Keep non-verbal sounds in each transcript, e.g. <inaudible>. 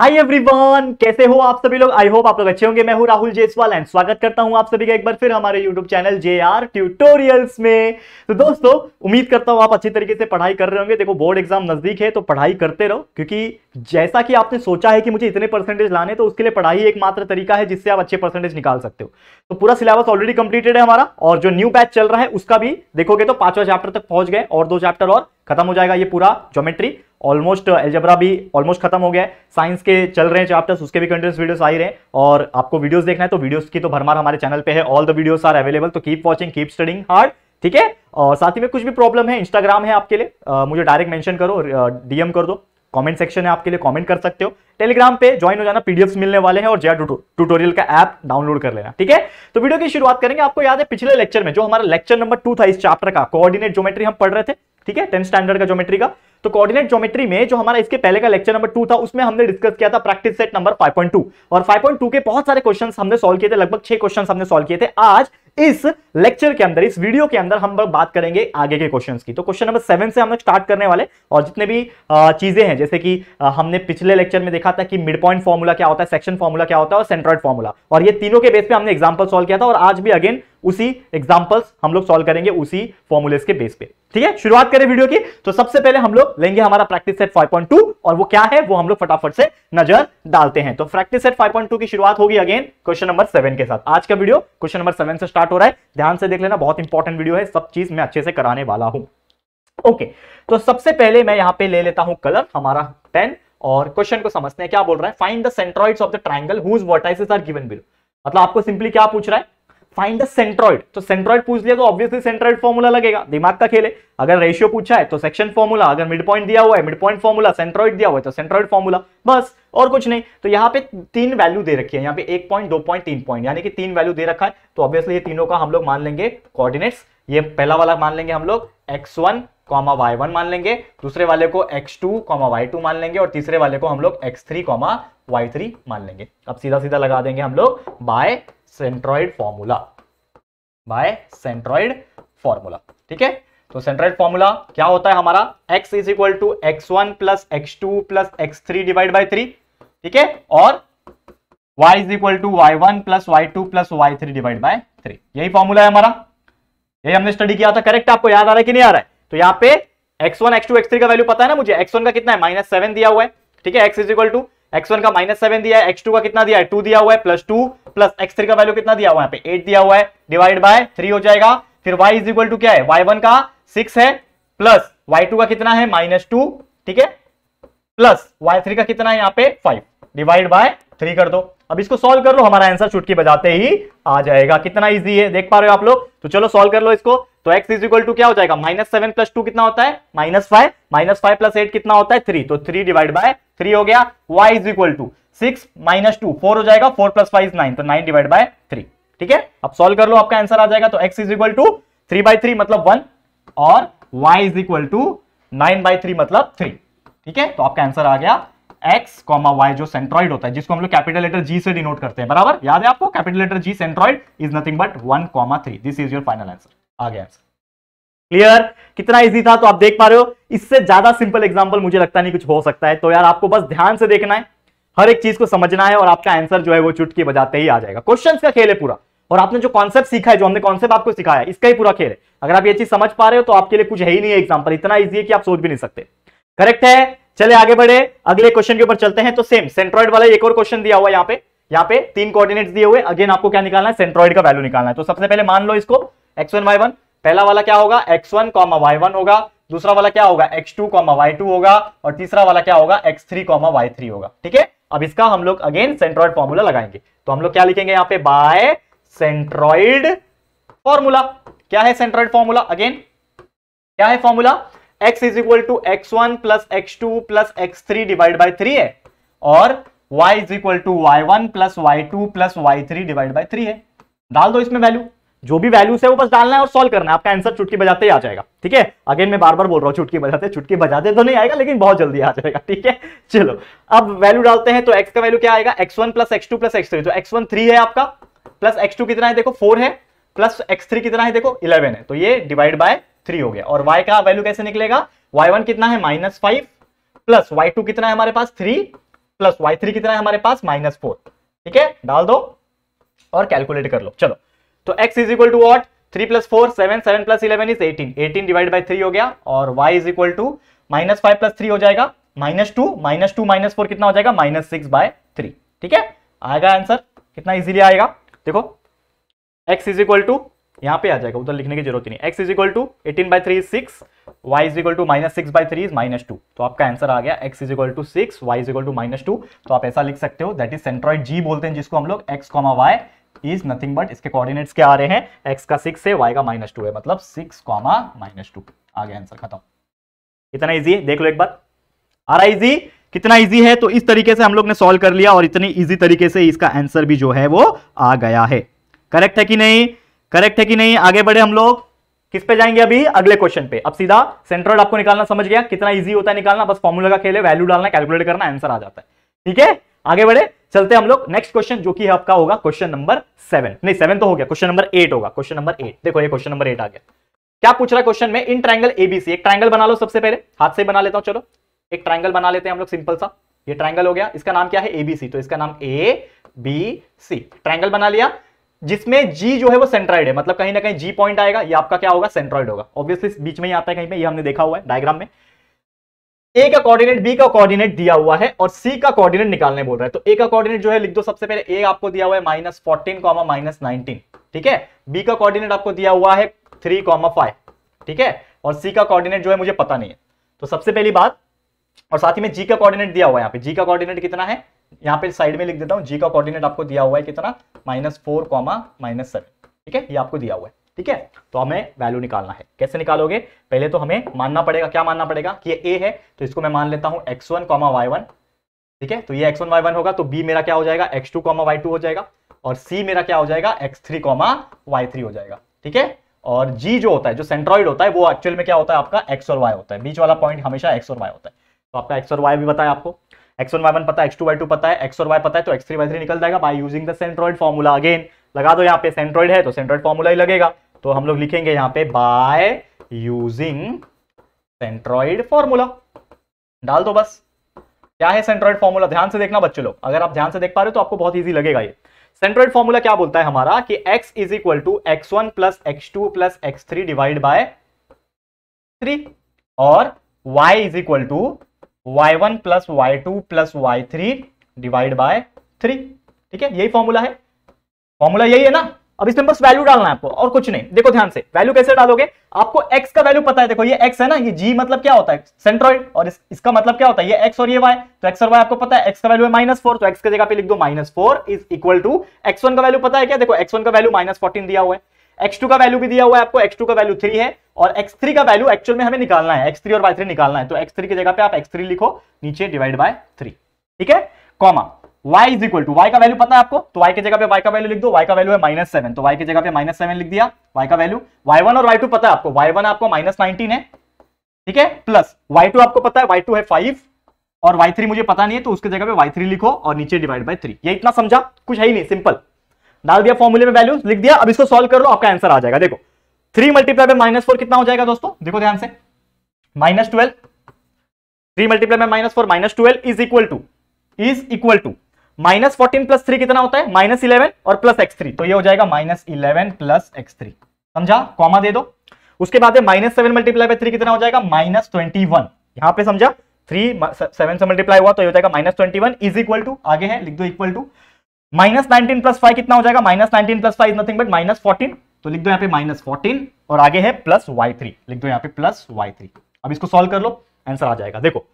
Hi everyone कैसे हो आप सभी लोग आई होप आप लोग अच्छे होंगे मैं हूं राहुल जेसवाल एंड स्वागत करता हूं आप सभी का एक बार फिर हमारे YouTube channel J R tutorials में तो दोस्तों उम्मीद करता हूं आप अच्छी तरीके से पढ़ाई कर रहे होंगे देखो बोर्ड एग्जाम नजदीक है तो पढ़ाई करते रहो क्योंकि जैसा कि आपने सोचा है कि मुझे इतने परसेंटेज लाने तो उसके लिए पढ़ाई एक मात्र तरीका है जिससे आप अच्छे परसेंटेज निकाल सकते हो तो पूरा सिलेबस ऑलरेडी कंप्लीटेड है हमारा और जो न्यू बैच चल रहा है उसका भी देखोगे तो पांचवा चैप्टर तक पहुंच गए और दो चैप्टर और खत्म हो जाएगा ये पूरा ज्योमेट्री ऑलमोस्ट एल्जबरा भी ऑलमोस्ट खत्म हो गया है साइंस के चल रहे हैं चैप्टर्स उसके भी कंटिन्यूस वीडियोस आ ही रहे हैं और आपको वीडियोस देखना है तो वीडियोस की तो भरमार हमारे चैनल पे है all the videos are available तो keep watching keep studying hard ठीक है और साथ ही में कुछ भी प्रॉब्लम है इंस्टाग्राम है आपके लिए आ, uh, मुझे डायरेक्ट मेंशन करो डीएम uh, कर दो कमेंट सेक्शन है आपके लिए कमेंट कर सकते हो टेलीग्राम पे ज्वाइन हो जाना पीडीएफ मिलने वाले हैं और जया ट्यूटोरियल का ऐप डाउनलोड कर लेना ठीक है तो वीडियो की शुरुआत करेंगे आपको याद है पिछले लेक्चर में जो हमारा लेक्चर नंबर टू था इस चैप्टर का कोऑर्डिनेट ज्योमेट्री हम पढ़ रहे थे ठीक है टेंथ स्टैंडर्ड का ज्योमेट्री का तो कोऑर्डिनेट ज्योमेट्री में जो हमारा इसके पहले का लेक्चर नंबर टू था उसमें हमने डिस्कस किया था प्रैक्टिस सेट नंबर 5.2 और 5.2 के बहुत सारे क्वेश्चंस हमने सॉल्व किए थे लगभग छह क्वेश्चंस हमने सॉल्व किए थे आज इस लेक्चर के अंदर इस वीडियो के अंदर हम लोग बात करेंगे आगे के क्वेश्चंस की तो क्वेश्चन नंबर सेवन से हम लोग स्टार्ट करने वाले और जितने भी चीजें हैं जैसे कि हमने पिछले लेक्चर में देखा था कि मिड पॉइंट फॉर्मूला क्या होता है सेक्शन फॉर्मूला क्या होता है और सेंट्रॉइड फॉर्मूला और ये तीनों के बेस पे हमने एग्जाम्पल सॉल्व किया था और आज भी अगेन उसी एग्जाम्पल्स हम लोग सॉल्व करेंगे उसी फॉर्मुलेस के बेस पे ठीक है शुरुआत करें वीडियो की तो सबसे पहले हम लोग लेंगे हमारा प्रैक्टिस सेट 5.2 और वो क्या है वो हम लोग फटाफट से नजर डालते हैं तो प्रैक्टिस सेट 5.2 की शुरुआत होगी अगेन क्वेश्चन नंबर सेवन के साथ आज का वीडियो क्वेश्चन नंबर सेवन से स्टार्ट हो रहा है ध्यान से देख लेना बहुत इंपॉर्टेंट वीडियो है सब चीज मैं अच्छे से कराने वाला हूं ओके तो सबसे पहले मैं यहां पर ले लेता हूं कलर हमारा पेन और क्वेश्चन को समझते हैं क्या बोल रहा है find the centroids of the triangle whose vertices are given below मतलब आपको सिंपली क्या पूछ रहा है फाइंड द सेंट्रॉइड तो सेंट्रॉइड पूछ लिया तो ऑब्वियसली सेंट्रॉइड फॉर्मूला लगेगा दिमाग का खेल है अगर रेशियो पूछा है तो सेक्शन फॉर्मूला अगर मिड पॉइंट दिया हुआ है मिड पॉइंट फॉर्मूला सेंट्रॉइड दिया हुआ है तो सेंट्रॉइड फॉर्मूला बस और कुछ नहीं तो यहाँ पे तीन वैल्यू दे रखी है यहाँ पे एक पॉइंट दो पॉइंट तीन पॉइंट यानी कि तीन वैल्यू दे रखा है तो ऑब्वियसली ये तीनों का हम लोग मान लेंगे कोऑर्डिनेट्स ये पहला वाला मान लेंगे हम लोग X one comma Y one मान लेंगे दूसरे वाले को X two comma Y two मान लेंगे और तीसरे वाले को हम लोग X three comma Y three मान लेंगे अब सीधा सीधा लगा देंगे हम लोग by centroid formula by centroid formula ठीक है तो सेंट्रॉइड फॉर्मूला क्या होता है हमारा x is equal to x one plus x two plus X three divide by three ठीक है और y is equal to Y one plus Y two plus Y three divide by three यही formula है हमारा यही हमने study किया था करेक्ट आपको याद आ रहा है कि नहीं आ रहा है तो यहाँ पे X one X two X three का वैल्यू पता है ना मुझे एक्स वन का कितना है माइनस सेवन दिया हुआ है ठीक है X is equal to x one का माइनस सेवन दिया है एक्स टू का कितना दिया है टू दिया हुआ है plus two plus X three का वैल्यू कितना दिया हुआ है एट दिया हुआ है डिवाइड बाय थ्री हो जाएगा फिर वाई इज इक्वल टू क्या है वाई वन का सिक्स है प्लस वाई टू का कितना है माइनस टू ठीक है प्लस वाई थ्री का कितना है यहाँ पे फाइव डिवाइड बाय थ्री कर दो अब इसको सॉल्व कर लो हमारा आंसर चुटकी बजाते ही आ जाएगा कितना इजी है देख पा रहे हो आप लोग तो चलो सॉल्व कर लो इसको तो x इज इक्वल टू क्या हो जाएगा माइनस सेवन प्लस टू कितना होता है minus five minus five plus eight कितना होता है थ्री तो थ्री डिवाइड बाय थ्री हो गया y is equal to six minus two four हो जाएगा four plus five is nine तो नाइन डिवाइड बाय थ्री ठीक है अब सॉल्व कर लो आपका आंसर आ जाएगा तो x is equal to three by three मतलब वन और y is equal to nine by three मतलब थ्री ठीक है तो आपका आंसर आ गया एक्स कॉमा वाई जो सेंट्रॉइड होता है जिसको हम लोग कैपिटल लेटर जी से डिनोट करते हैं बराबर याद है आपको capital letter G centroid is nothing but one comma three this is your final answer आ गया क्लियर कितना इजी था तो आप देख पा रहे हो इससे ज्यादा सिंपल एग्जाम्पल मुझे लगता नहीं कुछ हो सकता है तो यार आपको बस ध्यान से देखना है हर एक चीज को समझना है और आपका आंसर जो है वो चुटकी बजाते ही आ जाएगा क्वेश्चंस का खेल है पूरा और आपने जो कॉन्सेप्ट सीखा है जो हमने कॉन्सेप्ट आपको सिखाया है इसका ही पूरा खेल है अगर आप ये चीज समझ पा रहे हो तो आपके लिए कुछ है ही नहीं है एग्जाम्पल इतना ईजी है कि आप सोच भी नहीं सकते करेक्ट है चले आगे बढ़े अगले क्वेश्चन के ऊपर चलते हैं तो सेम सेंट्रॉइड वाला एक और क्वेश्चन दिया हुआ यहाँ पे यहाँ पे तीन कोऑर्डिनेट्स दिए हुए अगेन आपको क्या निकालना है सेंट्रॉइड का वैल्यू निकालना है तो सबसे पहले मान लो इसको एक्स वन वाई वन पहला वाला क्या होगा X one comma Y one होगा दूसरा वाला क्या होगा X two comma Y two होगा और तीसरा वाला क्या होगा X three comma Y three होगा ठीक है अब इसका हम लोग अगेन सेंट्रॉइड फॉर्मूला लगाएंगे तो हम लोग क्या लिखेंगे यहाँ पे बाय सेंट्रॉइड फॉर्मूला क्या है सेंट्रॉइड फॉर्मूला अगेन क्या है formula x is equal to x one plus x two plus X three divide by three है और y is equal to Y one plus Y two plus Y three divide by three है डाल दो इसमें value जो भी values है वो बस डालना है और सॉल्व करना है आपका आंसर चुटकी बजाते ही आ जाएगा ठीक है अगेन मैं बार बार बोल रहा हूँ चुटकी बजाते चुटकी बजाते तो नहीं आएगा लेकिन बहुत जल्दी आ जाएगा ठीक है चलो अब वैल्यू डालते हैं तो एक्स का वैल्यू क्या आएगा X one plus x two plus X three तो एक्स वन थ्री है आपका प्लस एक्स टू कितना है देखो फोर है प्लस एक्स थ्री कितना है देखो इलेवन है तो ये डिवाइड बाय थ्री हो गया और वाई का वैल्यू कैसे निकलेगा वाई वन कितना है minus five plus Y two कितना है हमारे पास थ्री प्लस वाई थ्री कितना है हमारे पास माइनस फोर ठीक है डाल दो और कैलकुलेट कर लो चलो तो x is equal to what three plus four seven seven plus eleven is eighteen eighteen divide by three हो गया और y is equal to minus five plus three हो जाएगा minus two minus two minus four कितना हो जाएगा minus six bye three ठीक है आएगा आंसर कितना इजीली आएगा देखो x इज इक्वल टू यहाँ पे आ जाएगा उधर लिखने की जरूरत नहीं x is equal to eighteen by three is six Y is equal to minus six by three is minus two तो आपका आंसर आ गया x is equal to six Y is equal to minus two तो आप ऐसा लिख सकते हो दैट इज सेंट्रॉइड जी बोलते हैं जिसको हम लोग X comma Y is nothing but इसके कोऑर्डिनेट्स क्या आ रहे हैं एक्स का सिक्स है वाई का माइनस टू है मतलब सिक्स कॉमा माइनस टू आगे आंसर खत्म इतना इजी है देख लो एक बार आ रहा इजी कितना इजी है तो इस तरीके से हम लोग ने सॉल्व कर लिया और इतनी इजी तरीके से इसका आंसर भी जो है वो आ गया है करेक्ट है कि नहीं करेक्ट है कि नहीं आगे बढ़े हम लोग किस पे जाएंगे अभी अगले क्वेश्चन पे अब सीधा सेंट्रोइड आपको निकालना समझ गया कितना इजी होता है निकालना बस फॉर्मूला का खेल है वैल्यू डालना कैलकुलेट करना आंसर आ जाता है ठीक है आगे बढ़े चलते हम लोग नेक्स्ट क्वेश्चन जो कि आपका होगा क्वेश्चन नंबर सेवन नहीं सेवन तो हो गया क्वेश्चन नंबर एट होगा क्वेश्चन नंबर एट देखो ये क्वेश्चन नंबर एट आ गया क्या पूछ रहा है क्वेश्चन में इन ट्राइंगल एबीसी एक ट्राइंगल बना लो सबसे पहले हाथ से बना लेता हूं चलो एक ट्राइंगल बना लेते हैं हम लोग सिंपल सा ये ट्राइंगल हो गया इसका नाम क्या है एबीसी तो इसका नाम ए बी सी ट्राइंगल बना लिया जिसमें जी जो है वो सेंट्रॉइड है मतलब कहीं ना कहीं जी पॉइंट आएगा ये आपका क्या होगा सेंट्रॉइड होगा ऑब्वियसली बीच में ही आता है कहीं पे ये हमने देखा हुआ है डायग्राम में ए का कोऑर्डिनेट बी का कोऑर्डिनेट दिया हुआ है और सी का कोऑर्डिनेट निकालने बोल रहा है तो ए का कोऑर्डिनेट जो है लिख दो सबसे पहले ए आपको दिया हुआ है minus fourteen comma minus nineteen ठीक है बी का कोऑर्डिनेट आपको दिया हुआ है थ्री कॉमा फाइव ठीक है और सी का कोऑर्डिनेट जो है मुझे पता नहीं है तो सबसे पहली बात और साथ ही में जी का कोऑर्डिनेट दिया हुआ है यहाँ पे जी का कोऑर्डिनेट कितना है यहाँ पे साइड में लिख देता हूँ जी का कोऑर्डिनेट आपको दिया हुआ है कितना minus four comma minus seven ठीक है ये आपको दिया हुआ है ठीक है तो हमें वैल्यू निकालना है कैसे निकालोगे पहले तो हमें मानना पड़ेगा क्या मानना पड़ेगा कि ये ए है तो इसको मैं मान लेता हूं X one comma Y one ठीक है तो ये एक्स वन वाई वन होगा तो बी मेरा क्या हो जाएगा x two comma Y two हो जाएगा और सी मेरा क्या हो जाएगा X three comma Y three हो जाएगा ठीक है और जी जो होता है जो सेंट्रॉइड होता है वो एक्चुअल में क्या होता है आपका एक्स और वाई होता है बीच वाला पॉइंट हमेशा एक्स और वाई होता है तो आपका एक्स और वाई भी बताया आपको एक्स वन वाई वन पता है एक्स टू वाई टू पता है एक्स और वाई पता है तो एक्स थ्री वाई थ्री निकल जाएगा by using the centroid formula again लगा दो यहाँ पे सेंट्रॉइड है तो सेंट्रॉइड फॉर्मूला ही लगेगा तो हम लोग लिखेंगे यहां पे बाय यूजिंग सेंट्रॉइड फॉर्मूला डाल दो बस क्या है सेंट्रॉइड फॉर्मूला ध्यान से देखना बच्चे लोग अगर आप ध्यान से देख पा रहे हो तो आपको बहुत ईजी लगेगा ये सेंट्रॉइड फॉर्मूला क्या बोलता है हमारा कि x is equal to x one plus x two plus X three divide by three और y is equal to Y one plus Y two plus Y three divide by three ठीक है यही formula है formula यही है ना अब इसमें बस वैल्यू डालना है आपको और कुछ नहीं देखो ध्यान से वैल्यू कैसे डालोगे आपको एक्स का वैल्यू पता है देखो ये एक्स है ना ये जी मतलब क्या होता है सेंट्रॉइड और इस, इसका मतलब क्या होता है ये एक्स और ये वाई तो एक्स और वाई आपको पता है एक्स का वैल्यू है माइनस फोर तो एक्स की जगह पे लिख दो minus four is equal to x one का वैल्यू पता है क्या देखो एक्स वन का वैल्यू माइनस फोर्टीन दिया हुआ है एक्स टू का वैल्यू भी दिया हुआ है आपको एक्स टू का वैल्यू थ्री है और एक्स थ्री का वैल्यू एक्चुअल में हमें निकालना है एक्स थ्री और वाई थ्री निकालना है तो एक्स थ्री की जगह पे आप एक्स थ्री लिखो नीचे डिवाइड बाय थ्री ठीक है comma y is equal to Y का वैल्यू पता है आपको तो y की जगह पे y का वैल्यू लिख दो y का वैल्यू है माइनस सेवन तो y की जगह पे माइनस सेवन लिख दिया y का वैल्यू y1 और y2 पता है आपको y1 आपको माइनस नाइनटीन है ठीक है प्लस y2 आपको पता है y2 है फाइव और y3 मुझे पता नहीं है तो उसकी जगह पे y3 लिखो और नीचे डिवाइड बाई थ्री ये इतना समझा कुछ है ही नहीं सिंपल डाल दिया फॉर्मूले में वैल्यू लिख दिया अब इसको सॉल्व कर लो आपका आंसर आ जाएगा देखो three multiply by minus four कितना हो जाएगा दोस्तों देखो ध्यान से minus twelve three multiply by minus four minus twelve is equal to is equal to minus fourteen plus three कितना होता है माइनस इलेवन और प्लस एक्स थ्री तो ये हो जाएगा minus eleven plus X three समझा कॉमा दे दो उसके बाद minus seven multiply by three कितना हो जाएगा माइनस ट्वेंटी वन यहां पर समझा थ्री सेवन से मल्टीप्लाई हुआ तो ये हो जाएगा minus twenty one is equal to आगे है लिख दो equal to minus nineteen plus five कितना हो जाएगा minus nineteen plus five nothing but minus fourteen तो लिख दो यहाँ पे माइनस फोर्टीन और आगे है प्लस वाई थ्री लिख दो यहाँ पे प्लस वाई थ्री अब इसको सॉल्व कर लो आंसर आ जाएगा देखो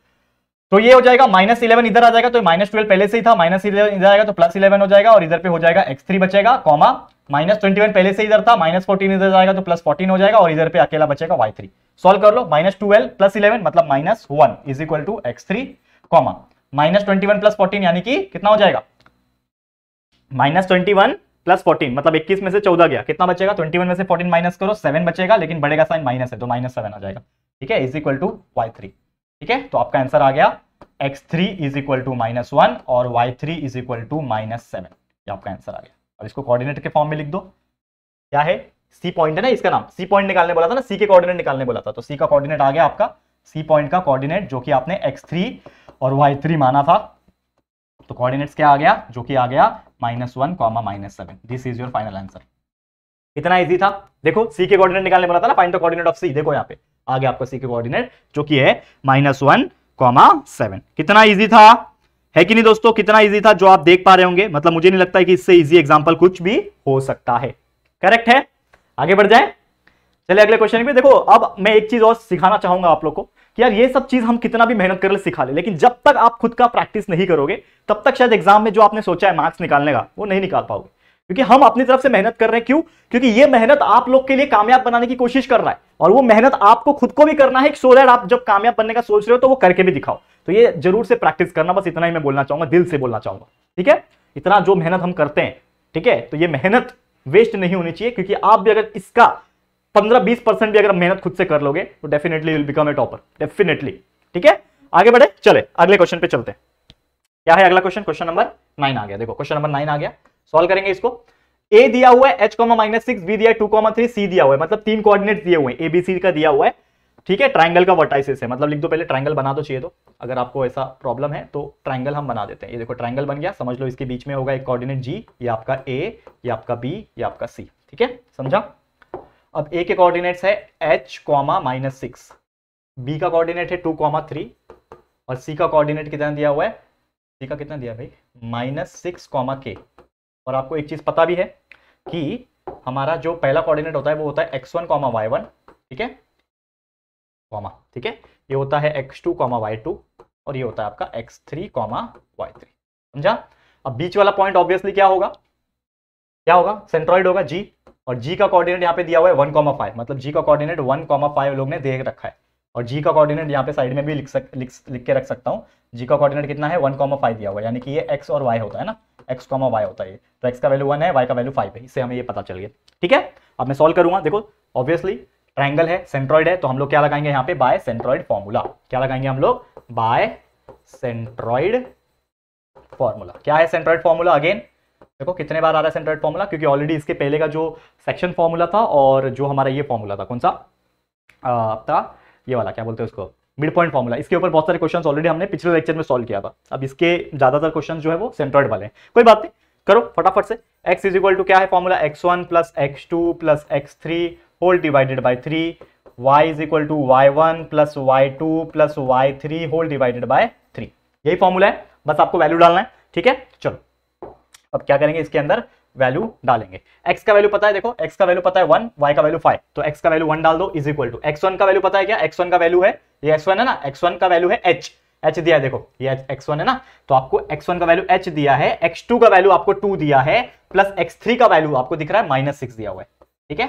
तो ये हो जाएगा माइनस इलेवन इधर आ जाएगा तो माइनस ट्वेल्व पहले से ही था माइनस इलेवन इधर आएगा तो प्लस इलेवन हो जाएगा और इधर पे हो जाएगा एक्स थ्री बचेगा कॉमा माइनस ट्वेंटी वन पहले से इधर था माइनस फोर्टीन इधर जाएगा तो प्लस फोर्टीन हो जाएगा और इधर पे अकेला बचेगा वाई थ्री सोल्व कर लो माइनस ट्वेल्व प्लस इलेवन मतलब minus one is equal to X three comma minus twenty one plus fourteen यानी कि कितना हो जाएगा minus twenty one plus fourteen मतलब इक्कीस में से चौदह गया कितना बचेगा ट्वेंटी वन में से फोर्टीन माइनस करो सेवन बचेगा लेकिन बढ़ेगा साइन माइनस है तो माइनस सेवन आ जाएगा ठीक है is equal to Y three ठीक है तो आपका आंसर आ गया X three is equal to minus one और Y three is equal to minus seven आपका आंसर आ गया अब इसको कोऑर्डिनेट के फॉर्म में लिख दो क्या है सी पॉइंट है ना इसका नाम सी पॉइंट निकालने बोला था ना सी के कोऑर्डिनेट निकालने बोला था तो सी का कोऑर्डिनेट आ गया आपका सी पॉइंट का कोऑर्डिनेट जो कि आपने एक्स थ्री और वाई थ्री माना था तो कोऑर्डिनेट्स क्या आ गया जो कि आ गया minus one comma minus seven this is your final answer इतना इजी था देखो सी के कोऑर्डिनेट निकालने बोला था ना find the coordinate of C देखो यहाँ पे गया आपका सी के कोऑर्डिनेट जो कि है माइनस वन कॉमा सेवन कितना इजी था है कि नहीं दोस्तों कितना इजी था जो आप देख पा रहे होंगे मतलब मुझे नहीं लगता है कि इससे इजी एग्जाम्पल कुछ भी हो सकता है करेक्ट है आगे बढ़ जाए चले अगले क्वेश्चन पे देखो अब मैं एक चीज और सिखाना चाहूंगा आप लोग को कि यार ये सब चीज हम कितना भी मेहनत कर ले सिखा ले लेकिन जब तक आप खुद का प्रैक्टिस नहीं करोगे तब तक शायद एग्जाम में जो आपने सोचा है मार्क्स निकालने का वो नहीं निकाल पाओगे क्योंकि हम अपनी तरफ से मेहनत कर रहे हैं क्यों क्योंकि ये मेहनत आप लोग के लिए कामयाब बनाने की कोशिश कर रहा है और वो मेहनत आपको खुद को भी करना है सो देट आप जब कामयाब बनने का सोच रहे हो तो वो करके भी दिखाओ तो ये जरूर से प्रैक्टिस करना बस इतना ही मैं बोलना चाहूंगा दिल से बोलना चाहूंगा ठीक है इतना जो मेहनत हम करते हैं ठीक है तो ये मेहनत वेस्ट नहीं होनी चाहिए क्योंकि आप भी अगर इसका पंद्रह बीस परसेंट भी अगर मेहनत खुद से कर लोगे तो definitely will become a topper definitely ठीक है आगे बढ़े चले अगले क्वेश्चन पे चलते हैं क्या है अगला क्वेश्चन क्वेश्चन नंबर नाइन आ गया देखो क्वेश्चन नंबर नाइन आ गया सॉल्व करेंगे इसको ए दिया हुआ है H comma minus six B दिया टू कॉमा थ्री सी दिया हुआ है मतलब तीन कोऑर्डिनेट दिए हुए हैं सी का दिया हुआ है ठीक है ट्राइंगल का वर्टाइसिस है मतलब लिख दो पहले ट्राइंगल बना दो चाहिए तो अगर आपको ऐसा प्रॉब्लम है तो ट्राइंगल हम बना देते हैं ये देखो ट्राइंगल बन गया समझ लो इसके बीच में होगा एक कोऑर्डिनेट जी ये आपका ए ये आपका बी ये आपका सी ठीक है समझा अब ए के कोऑर्डिनेट्स है H comma minus six B का कोऑर्डिनेट है टू कॉमा थ्री और सी का कोऑर्डिनेट कितना दिया हुआ है सी का कितना दिया भाई माइनस सिक्स कॉमा के और आपको एक चीज़ पता भी है कि हमारा जो पहला कोऑर्डिनेट होता है वो होता है X one comma Y one ठीक है कॉमा ठीक है ये होता है X two comma Y two और ये होता है आपका X three comma Y three समझा अब बीच वाला पॉइंट ऑब्वियसली क्या होगा क्या होगा सेंट्रॉइड होगा जी और जी का कोऑर्डिनेट यहाँ पे दिया हुआ है वन कॉमा फाइव मतलब जी का कोऑर्डिनेट वन कॉमा फाइव लोग ने देख रखा है और जी का कोऑर्डिनेट यहाँ पे साइड में भी लिख सक लिख, लिख के रख सकता हूँ जी का कोऑर्डिनेट कितना है वन कॉमा फाइव दिया हुआ है यानी कि ये एक्स और वाई होता है ना एक्स कॉमा वाई होता है तो एक्स का वैल्यू वन है वाई का वैल्यू फाइव है इससे हमें ये पता चल गया ठीक है अब मैं सॉल्व करूंगा देखो ऑब्वियसली ट्राइंगल है सेंट्रॉइड है तो हम लोग क्या लगाएंगे यहाँ पे बाय सेंट्रॉइड फॉर्मूला क्या लगाएंगे हम लोग बाय सेंट्रॉइड फॉर्मूला क्या है सेंट्रॉइड फॉर्मूला अगेन देखो कितने बार आ रहा है सेंट्रॉइड फॉर्मूला क्योंकि ऑलरेडी इसके पहले का जो सेक्शन फॉर्मूला था और जो हमारा ये फॉर्मूला था कौन सा आपका ये वाला क्या बोलते हैं उसको मिड पॉइंट फॉर्मूला इसके ऊपर बहुत सारे क्वेश्चन ऑलरेडी हमने पिछले लेक्चर में सॉल्व किया था अब इसके ज्यादातर क्वेश्चन जो है वो सेंट्रॉइड वाले हैं कोई बात नहीं करो फटाफट से x इज इक्वल टू क्या है formula x1 one plus x two plus X three whole divided by three Y is equal to Y one plus Y two plus Y three whole divided by three यही formula है बस आपको value डालना है ठीक है चलो अब क्या करेंगे इसके अंदर वैल्यू डालेंगे x का वैल्यू पता है देखो x का वैल्यू पता है वन y का वैल्यू फाइव तो x का वैल्यू वन डाल दो इज इक्वल टू एक्स का वैल्यू पता है क्या x1 का वैल्यू है ये एक्स वन है ना एक्स वन का वैल्यू है एच एच दिया है देखो ये एक्स वन है ना तो आपको एक्स वन का वैल्यू एच दिया है एक्स टू का वैल्यू आपको टू दिया है प्लस एक्स थ्री का वैल्यू आपको दिख रहा है माइनस सिक्स दिया हुआ है ठीक है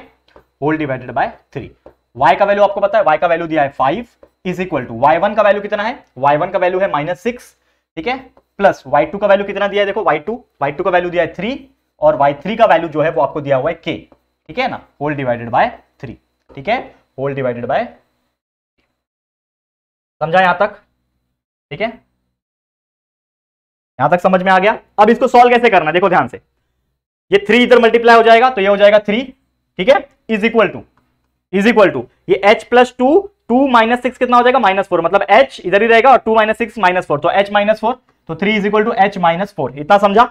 whole divided by three Y का वैल्यू आपको पता है वाई का वैल्यू दिया है five is equal to Y one का वैल्यू कितना है वाई वन का वैल्यू है माइनस सिक्स ठीक है प्लस वाई टू का वैल्यू कितना दिया है देखो वाई टू वाई टू का वैल्यू दिया है थ्री और वाई थ्री का वैल्यू जो है वो आपको दिया हुआ है के ठीक है ना होल डिवाइडेड बाय थ्री ठीक है होल डिवाइडेड बाय समझा यहां तक ठीक है यहां तक समझ में आ गया अब इसको सॉल्व कैसे करना है? देखो ध्यान से ये थ्री इधर मल्टीप्लाई हो जाएगा तो ये हो जाएगा थ्री ठीक है is equal to is equal to ये H plus two two minus six कितना हो जाएगा माइनस फोर मतलब एच इधर ही रहेगा और two minus six minus four तो एच माइनस फोर तो three is equal to H minus four इतना समझा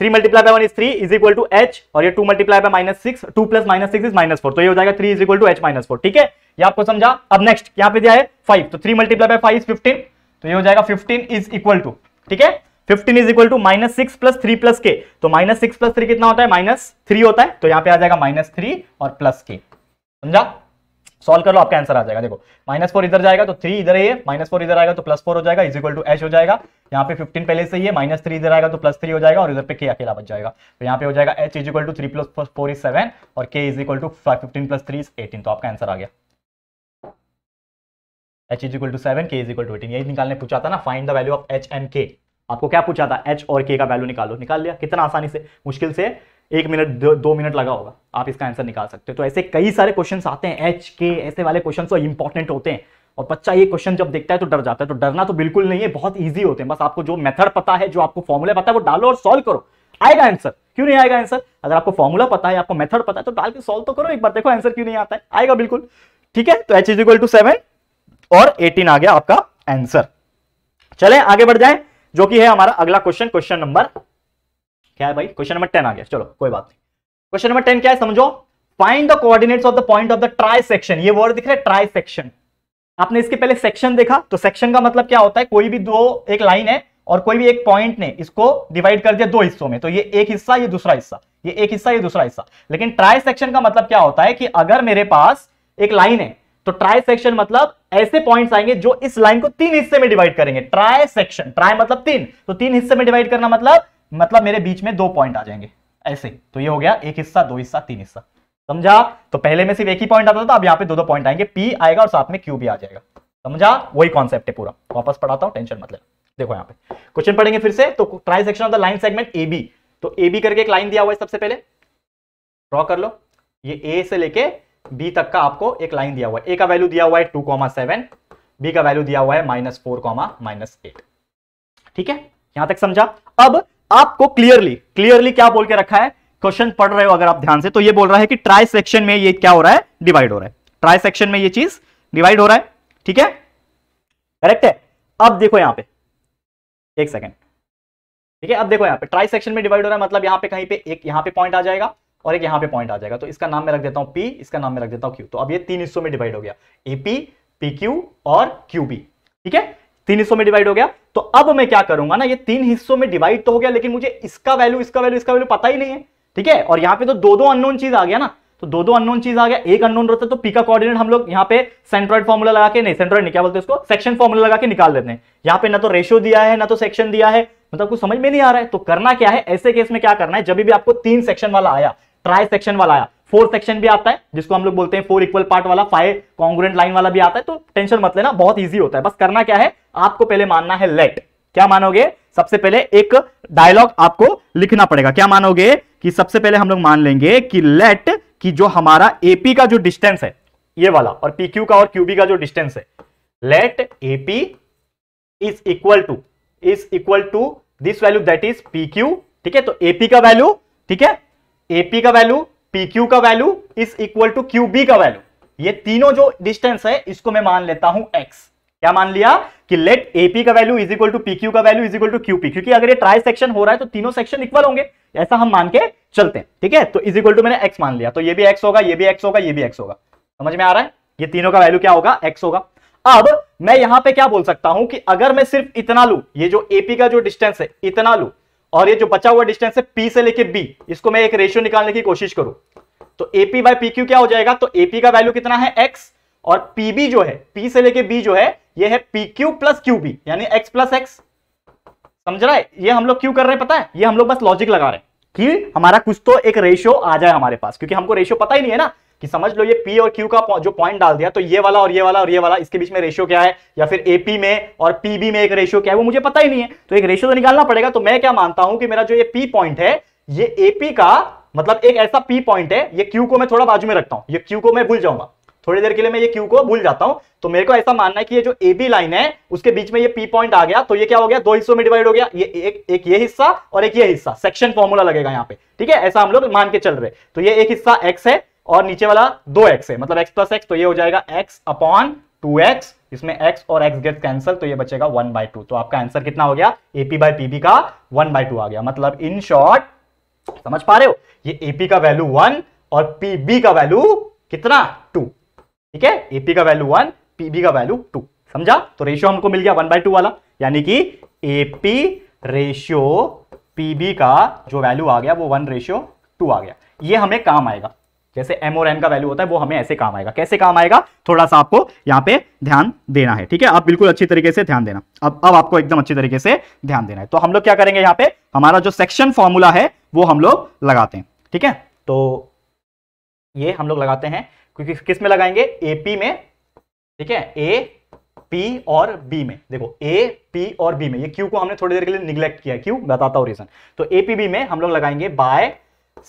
three multiply by one is three is equal to H और ये two multiply by minus six two plus minus six is minus four तो ये हो जाएगा three is equal to H minus four ठीक है ये आपको समझा अब नेक्स्ट यहाँ पे दिया है फाइव तो three multiply by five is fifteen तो ये हो जाएगा फिफ्टीन इज इक्वल टू ठीक है fifteen is equal to minus six plus three plus K तो माइनस सिक्स प्लस थ्री कितना होता है माइनस थ्री होता है तो यहाँ पे आ जाएगा माइनस थ्री और प्लस के समझा सॉल्व कर लो आपका आंसर आ जाएगा देखो माइनस फोर इधर जाएगा तो थ्री इधर है माइनस फोर इधर आएगा तो प्लस फोर हो जाएगा इज इक्वल टू एच हो जाएगा यहाँ पे फिफ्टीन पहले से ही है माइनस थ्री इधर आएगा तो प्लस थ्री हो जाएगा और इधर पे के अकेला बच जाएगा तो यहाँ पे हो जाएगा H is equal to three plus four is seven और K is equal to five fifteen plus three is eighteen तो आपका आंसर आ गया H is equal to seven K is equal to eighteen यही निकालने पूछा था ना find the value of H and K आपको क्या पूछा था एच और के का वैल्यू निकालो निकाल लिया कितना आसानी से मुश्किल से एक मिनट दो, दो मिनट लगा होगा आप इसका आंसर निकाल सकते हो तो ऐसे कई सारे क्वेश्चन आते हैं एच के ऐसे वाले क्वेश्चन तो इंपॉर्टेंट होते हैं और बच्चा ये क्वेश्चन जब देखता है तो डर जाता है तो डरना तो बिल्कुल नहीं है बहुत ईजी होते हैं बस आपको जो मेथड पता है जो आपको फॉर्मूला पता है वो डालो और सॉल्व करो आएगा आंसर क्यों नहीं आएगा आंसर अगर आपको फॉर्मूला पता है आपको मेथड पता है तो डाल के सोल्व तो करो एक बार देखो आंसर क्यों नहीं आता है आएगा बिल्कुल ठीक है तो H is equal to seven और एटीन आ गया आपका आंसर चले आगे बढ़ जाए जो कि है हमारा अगला क्वेश्चन क्वेश्चन नंबर क्या है भाई क्वेश्चन नंबर टेन आ गया चलो कोई बात नहीं क्वेश्चन नंबर टेन क्या है समझो find the coordinates of the point of the trisection ये वर्ड दिख रहा है ट्राई सेक्शन आपने इसके पहले सेक्शन देखा तो सेक्शन का मतलब क्या होता है कोई भी दो एक लाइन है और कोई भी एक पॉइंट ने इसको डिवाइड कर दिया दो हिस्सों में तो ये एक हिस्सा ये दूसरा हिस्सा ये एक हिस्सा ये दूसरा हिस्सा लेकिन ट्राई सेक्शन का मतलब क्या होता है कि अगर मेरे पास एक लाइन है तो ट्राई सेक्शन मतलब ऐसे पॉइंट्स आएंगे जो इस लाइन को तीन हिस्से में डिवाइड करेंगे ट्राई सेक्शन ट्राई मतलब तीन तो तीन हिस्से में डिवाइड करना मतलब मतलब मेरे बीच में दो पॉइंट आ जाएंगे ऐसे तो ये हो गया एक हिस्सा दो हिस्सा तीन हिस्सा समझा तो पहले में सिर्फ एक ही पॉइंट आता था तो अब यहाँ पे दो दो पॉइंट आएंगे पी आएगा और साथ में क्यू भी आ जाएगा समझा वही कॉन्सेप्ट है पूरा वापस पढ़ाता हूँ टेंशन मतलब देखो यहाँ पे क्वेश्चन पढ़ेंगे फिर से तो trisection of the line segment A B तो ए बी करके एक लाइन दिया हुआ है सबसे पहले ड्रॉ कर लो ये ए से लेके बी तक का आपको एक लाइन दिया हुआ है ए का वैल्यू दिया हुआ है टू कॉमा सेवन बी का वैल्यू दिया हुआ है minus four comma minus eight ठीक है यहां तक समझा अब आपको क्लियरली क्लियरली क्या बोल के रखा है क्वेश्चन पढ़ रहे हो अगर आप ध्यान से तो ये बोल रहा है कि ट्राई सेक्शन में ये क्या हो रहा है डिवाइड हो रहा है ट्राई सेक्शन में ये चीज डिवाइड हो रहा है ठीक है करेक्ट है अब देखो यहां पे एक सेकेंड ठीक है अब देखो यहां पे ट्राई सेक्शन में डिवाइड हो रहा है मतलब यहां पे कहीं पे एक यहां पे पॉइंट आ जाएगा और एक यहां पे पॉइंट आ जाएगा तो इसका नाम मैं रख देता हूं पी इसका नाम मैं रख देता हूं क्यू तो अब ये तीन हिस्सों में डिवाइड हो गया एपी पी क्यू और क्यूबी ठीक है तीन हिस्सों में डिवाइड हो गया तो अब मैं क्या करूंगा ना ये तीन हिस्सों में डिवाइड तो हो गया लेकिन मुझे इसका वैल्यू इसका वैल्यू इसका वैल्यू पता ही नहीं है ठीक है और यहाँ पे तो दो दो अननोन चीज आ गया ना तो दो दो अननोन चीज आ गया एक अननोन रहता है तो पी का कोऑर्डिनेट हम लोग यहाँ पे सेंट्रॉइड फॉर्मूला लगा के नहीं सेंट्रॉइड नहीं क्या बोलते उसको सेक्शन फॉर्मूला लगा के निकाल देते हैं यहाँ पे ना तो रेशियो दिया है ना तो सेक्शन दिया है मतलब कुछ समझ में नहीं आ रहा है तो करना क्या है ऐसे केस में क्या करना है जब भी आपको तीन सेक्शन वाला आया ट्राई सेक्शन वाला आया फोर सेक्शन भी आता है जिसको हम लोग बोलते हैं फोर इक्वल पार्ट वाला फाइव कॉन्ग्रेंट लाइन वाला भी आता है तो टेंशन मत लेना बहुत ईजी होता है बस करना क्या है आपको पहले मानना है लेट क्या मानोगे सबसे पहले एक डायलॉग आपको लिखना पड़ेगा क्या मानोगे कि सबसे पहले हम लोग मान लेंगे कि लेट कि जो हमारा एपी का जो डिस्टेंस है ये वाला और पीक्यू का और क्यूबी का जो डिस्टेंस है let AP is equal to is equal to this value that is P Q ठीक है तो एपी का वैल्यू ठीक है एपी का वैल्यू PQ का value is equal to QB का वैल्यू ये तीनों जो डिस्टेंस है इसको मैं मान लेता हूं x क्या मान लिया कि लेट एपी का value is equal to PQ का value is equal to QP क्योंकि अगर ये ट्राई सेक्शन हो रहा है तो तीनों सेक्शन इक्वल होंगे ऐसा हम मान के चलते हैं ठीक है तो इज इक्वल टू मैंने एक्स मान लिया तो ये भी एक्स होगा ये भी एक्स होगा ये भी एक्स होगा समझ में आ रहा है ये तीनों का वैल्यू क्या होगा एक्स होगा अब मैं यहां पे क्या बोल सकता हूं कि अगर मैं सिर्फ इतना लू ये जो एपी का जो डिस्टेंस है इतना लू और ये जो बचा हुआ डिस्टेंस है पी से लेके बी इसको मैं एक रेशियो निकालने की कोशिश करूं तो एपी बाय पी क्या हो जाएगा तो एपी का वैल्यू कितना है एक्स और पीबी जो है पी से लेके बी जो है ये है P Q plus Q B यानी एक्स प्लस एक्स समझ रहा है ये हम लोग क्यों कर रहे हैं पता है ये हम लोग बस लॉजिक लगा रहे हैं कि हमारा कुछ तो एक रेशियो आ जाए हमारे पास क्योंकि हमको रेशियो पता ही नहीं है ना कि समझ लो ये पी और क्यू का जो पॉइंट डाल दिया तो ये वाला और ये वाला और ये वाला इसके बीच में रेशियो क्या है या फिर एपी में और पीबी में एक रेशियो क्या है वो मुझे पता ही नहीं है तो एक रेशियो तो निकालना पड़ेगा तो मैं क्या मानता हूं कि मेरा जो ये पी पॉइंट है ये एपी का मतलब एक ऐसा पी पॉइंट है ये क्यू को मैं थोड़ा बाजू में रखता हूं ये क्यू को मैं भूल जाऊंगा थोड़ी देर के लिए मैं ये क्यू को भूल जाता हूं तो मेरे को ऐसा मानना है कि ये जो ए बी लाइन है उसके बीच में ये पी पॉइंट आ गया तो ये क्या हो गया दो हिस्सों में डिवाइड हो गया ये एक एक ये हिस्सा और एक ये हिस्सा सेक्शन फॉर्मूला लगेगा यहाँ पे ठीक है ऐसा हम लोग मान के चल रहे तो ये एक हिस्सा एक्स है और नीचे वाला दो एक्स है मतलब एक्स प्लस एक्स तो ये हो जाएगा एक्स अपॉन टू एक्स इसमें एक्स और एक्स गेट कैंसिल तो ये बचेगा वन बाय टू तो आपका आंसर कितना हो गया एपी बाई पीबी का वन बाय टू आ गया मतलब इन शॉर्ट समझ पा रहे हो ये एपी का वैल्यू वन और पीबी का वैल्यू कितना टू ठीक है एपी का वैल्यू वन पीबी का वैल्यू टू समझा तो रेशियो हमको मिल गया वन बाय टू वाला यानी कि एपी रेशियो पीबी का जो वैल्यू आ गया वो वन रेशियो टू आ गया ये हमें काम आएगा जैसे एम और एन का वैल्यू होता है वो हमें ऐसे काम आएगा कैसे काम आएगा थोड़ा सा आपको यहाँ पे ध्यान देना है ठीक है आप बिल्कुल अच्छी तरीके से ध्यान देना अब अब आपको एकदम अच्छी तरीके से ध्यान देना है तो हम लोग क्या करेंगे यहाँ पे हमारा जो सेक्शन फॉर्मूला है वो हम लोग लगाते हैं ठीक है तो ये हम लोग लगाते हैं क्योंकि किस में लगाएंगे एपी में ठीक है ए पी और बी में देखो ए पी और बी में ये क्यू को हमने थोड़ी देर के लिए निग्लेक्ट किया क्यू बताता हूँ रीजन तो ए पी बी में हम लोग लगाएंगे बाय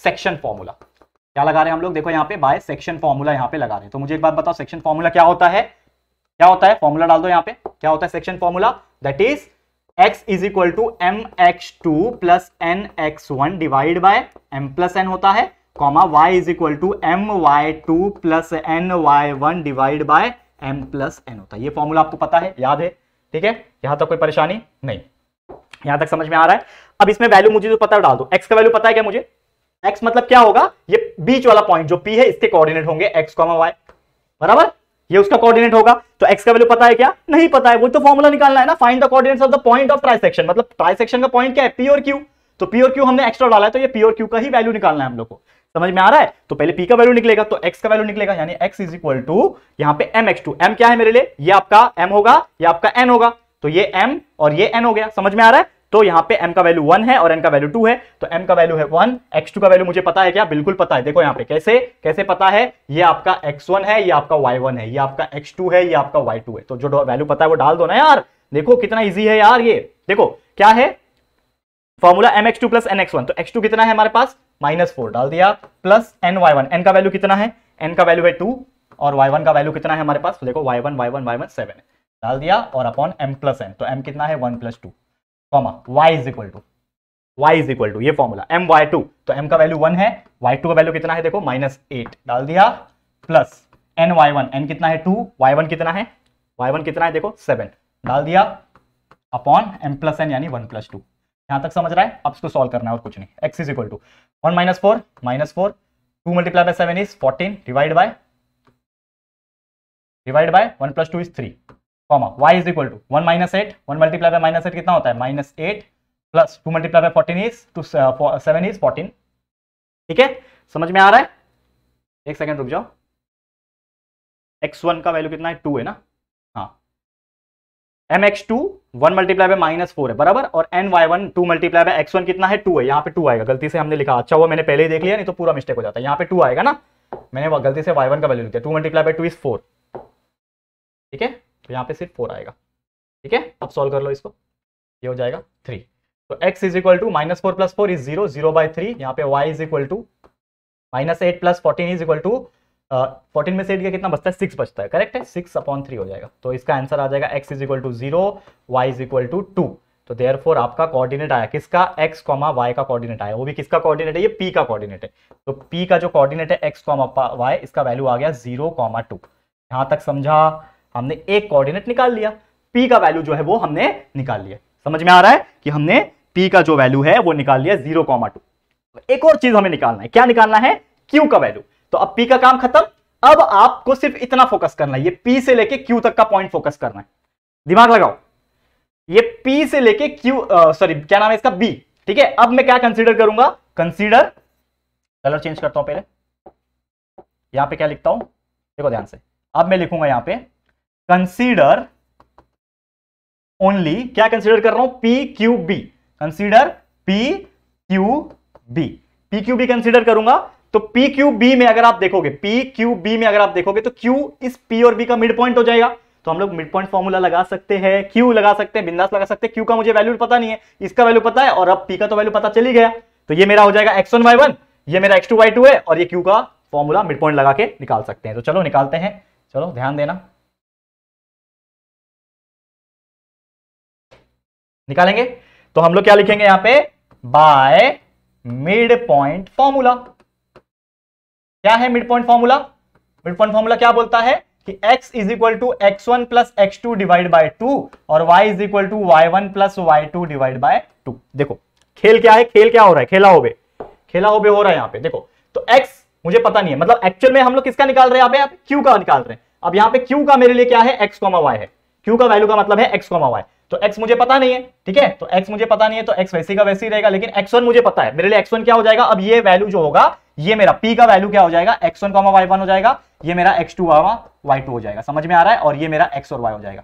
सेक्शन फॉर्मूला क्या लगा रहे हैं हम लोग देखो यहाँ पे बाय सेक्शन फॉर्मूला यहाँ पे लगा रहे हैं तो मुझे एक बात बताओ सेक्शन फॉर्मूला क्या होता है क्या होता है फॉर्मूला डाल दो यहाँ पे क्या होता है section formula that is x is equal to m x two plus n x one divide by m plus n होता है comma Y is equal to m y two plus n y one divide by m plus n होता है ये formula आपको पता है याद है ठीक है यहां तक कोई परेशानी नहीं यहां तक समझ में आ रहा है अब इसमें वैल्यू मुझे जो तो पता है डाल दो एक्स का वैल्यू पता है क्या मुझे एक्स मतलब क्या होगा ये बीच वाला पॉइंट जो पी है इसके कोऑर्डिनेट होंगे एक्स कॉमा वाई बराबर ये उसका कोऑर्डिनेट होगा तो एक्स का वैल्यू पता है क्या नहीं पता है वो तो फॉर्मूला निकालना है ना find the coordinates of the point of trisection मतलब ट्राइसेक्शन का पॉइंट क्या है पी और क्यू तो पी और क्यू हमने एक्स्ट्रा डाला है तो ये पी और क्यू का ही वैल्यू निकालना है हम लोग को समझ में आ रहा है तो पहले पी का वैल्यू निकलेगा तो एक्स का वैल्यू निकलेगा यानी एक्स इज इक्वल टू यहाँ पे एम एक्स टू एम क्या है मेरे लिए ये आपका एम होगा ये आपका एन होगा तो ये एम और ये एन हो गया समझ में आ रहा है तो यहां पे m का वैल्यू वन है और n का वैल्यू टू है तो m का वैल्यू है वन x2 का वैल्यू मुझे पता है क्या बिल्कुल पता है देखो यहां पे कैसे कैसे पता है ये आपका x1 है ये आपका y1 है ये आपका x2 है ये आपका y2 है तो जो वैल्यू पता है वो डाल दो ना यार देखो कितना ईजी है यार ये देखो क्या है formula m x two plus n x one तो एक्स टू कितना है हमारे पास माइनस फोर डाल दिया plus n y one n का वैल्यू कितना है एन का वैल्यू है टू और वाई वन का वैल्यू कितना है हमारे पास तो देखो y one y one y one seven डाल दिया और अपॉन एम प्लस एन तो एम कितना है one plus two comma Y is equal to y is equal to ये फॉर्मूला एम वाई टू तो एम का वैल्यू वन है वाई का वैल्यू कितना है देखो माइनस एट डाल दिया plus n y one n कितना है टू वाई कितना है वाई कितना है देखो सेवन डाल दिया अपॉन एम प्लस एन यानी वन प्लस टू यहाँ तक समझ रहा है अब इसको सॉल्व करना है और कुछ नहीं x is equal to one minus four minus four two multiply by seven is fourteen divide by divide by one plus two is three comma Y is equal to one minus eight one multiply by minus eight कितना होता है minus eight plus two multiply by fourteen is two seven is fourteen ठीक है समझ में आ रहा है एक सेकेंड रुक जाओ एक्स वन का वैल्यू कितना है टू है ना हाँ m x two one multiply by minus four है बराबर और n y one two multiply by x one कितना है टू है यहाँ पे टू आएगा गलती से हमने लिखा अच्छा वो मैंने पहले ही देख लिया नहीं तो पूरा मिस्टेक हो जाता है यहाँ पे टू आएगा ना मैंने गलती से वाई वन का वैल्यू लिखा two multiply by two is four ठीक है तो यहाँ पे सिर्फ फोर आएगा ठीक है अब सॉल्व कर लो इसको ये हो जाएगा थ्री तो x is equal to minus four plus four is zero zero by three यहाँ पे y is equal to minus eight plus fourteen is equal to fourteen में से एट का कितना बचता है सिक्स बचता है करेक्ट है सिक्स अपॉन थ्री हो जाएगा तो इसका आंसर आ जाएगा x is equal to zero y is equal to two two therefore आपका कोऑर्डिनेट आया किसका एक्स कॉमा वाई का कोऑर्डिनेट आया वो भी किसका कोऑर्डिनेट है ये पी का कोऑर्डिनेट है तो पी का जो कोऑर्डिनेट है एक्स कॉमा वाई इसका वैल्यू आ गया जीरो कॉमा टू यहाँ तक समझा हमने एक कोऑर्डिनेट निकाल लिया पी का वैल्यू जो है वो हमने निकाल लिया समझ में आ रहा है कि हमने पी का जो वैल्यू है वो निकाल लिया जीरो कॉमा टू एक और चीज हमें निकालना है क्या निकालना है क्यू का वैल्यू तो अब पी का काम खत्म अब आपको सिर्फ इतना फोकस करना है ये पी से लेके क्यू तक का पॉइंट फोकस करना है दिमाग लगाओ ये पी से लेके क्यू सॉरी क्या नाम है इसका बी ठीक है अब मैं क्या कंसिडर करूंगा कंसिडर कलर चेंज करता हूं पहले यहां पे क्या लिखता हूं देखो ध्यान से अब मैं लिखूंगा यहां पे कंसीडर ओनली क्या कंसीडर कर रहा हूं P Q B consider P Q B P Q B consider करूंगा तो पी क्यू बी में अगर आप देखोगे पी क्यू बी में अगर आप देखोगे तो क्यू इस पी और बी का मिड पॉइंट हो जाएगा तो हम लोग मिड पॉइंट फॉर्मूला लगा सकते हैं क्यू लगा सकते हैं बिंदास लगा सकते हैं क्यू का मुझे वैल्यू पता नहीं है इसका वैल्यू पता है और अब पी का तो वैल्यू पता चली गया तो ये मेरा हो जाएगा एक्स वन वाई वन ये मेरा एक्स टू वाई टू है और ये क्यू का फॉर्मूला मिड पॉइंट लगा के निकाल सकते हैं तो चलो निकालते हैं चलो ध्यान देना निकालेंगे तो हम लोग क्या लिखेंगे यहां पे बाय मिड पॉइंट फॉर्मूला क्या है mid point formula mid point formula क्या बोलता है कि x is equal to x one plus x two divide by two और y is equal to Y one plus Y two divide by two देखो खेल क्या है खेल क्या हो रहा है खेला होबे खेला होबे हो रहा है यहां पे देखो तो x मुझे पता नहीं है मतलब एक्चुअल में हम लोग किसका निकाल रहे हैं यहाँ पे क्यू का निकाल रहे हैं अब यहाँ पे क्यू का मेरे लिए क्या है एक्स कॉमा वाई है क्यू का वैल्यू का मतलब है एक्स कॉमा वाई तो एक्स मुझे पता नहीं है ठीक है तो एक्स मुझे पता नहीं है तो एक्स वैसे का वैसे ही रहेगा लेकिन एक्स वन मुझे पता है मेरे लिए एक्स वन क्या हो जाएगा अब ये वैल्यू जो होगा ये मेरा पी का वैल्यू क्या हो जाएगा x one comma Y one हो जाएगा ये मेरा एक्स टू वाई टू हो जाएगा समझ में आ रहा है और ये मेरा एक्स और वाई हो जाएगा